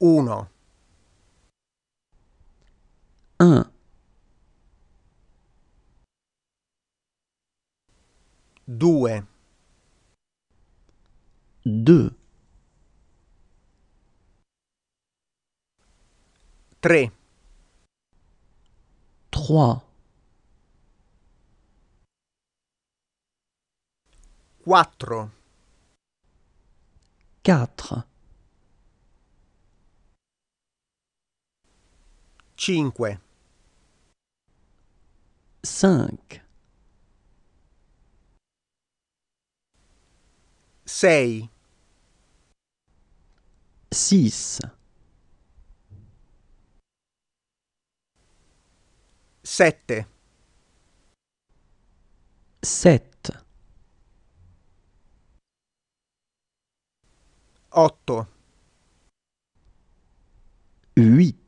1 1 2 2 3 3 4 4 5 5 6 6 7 7 8 8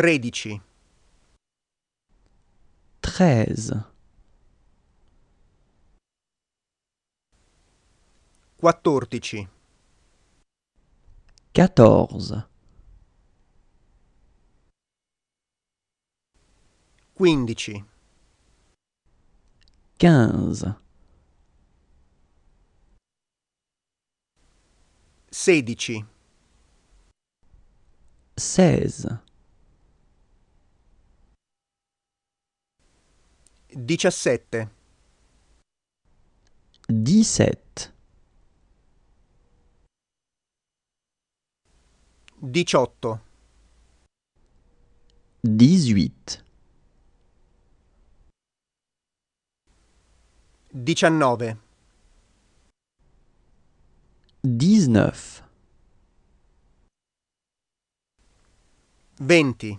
Tredici. Treize. Quattordici. Quatorze. Quindici. Quinze. Sedici. Seize. Diciassette. Dix-sept. Diciotto. Dix-huit. Diciannove. dix Venti.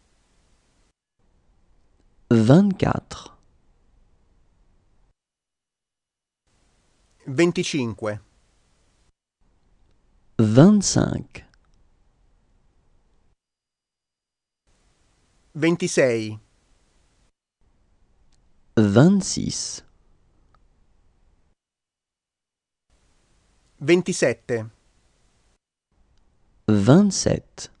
24 25 25 26 26 27 27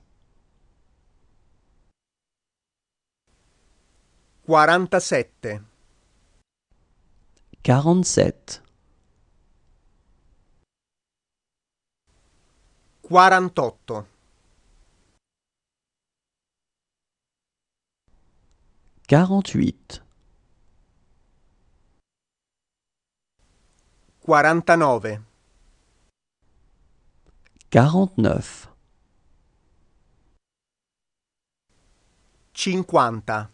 Quarantasette. Quarante-sept. Quarantotto. Quarante-huit. Quarantanove. Cinquanta.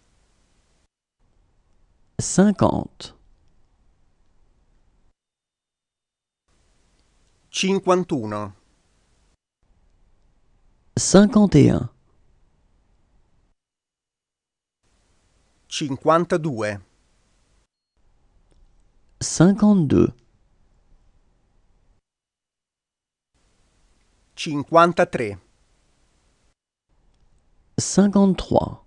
50 51 51 52 52 53 53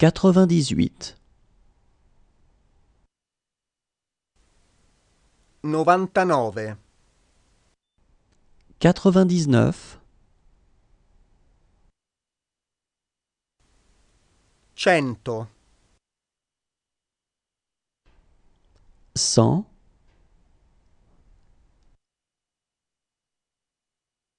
98 99 99 100 100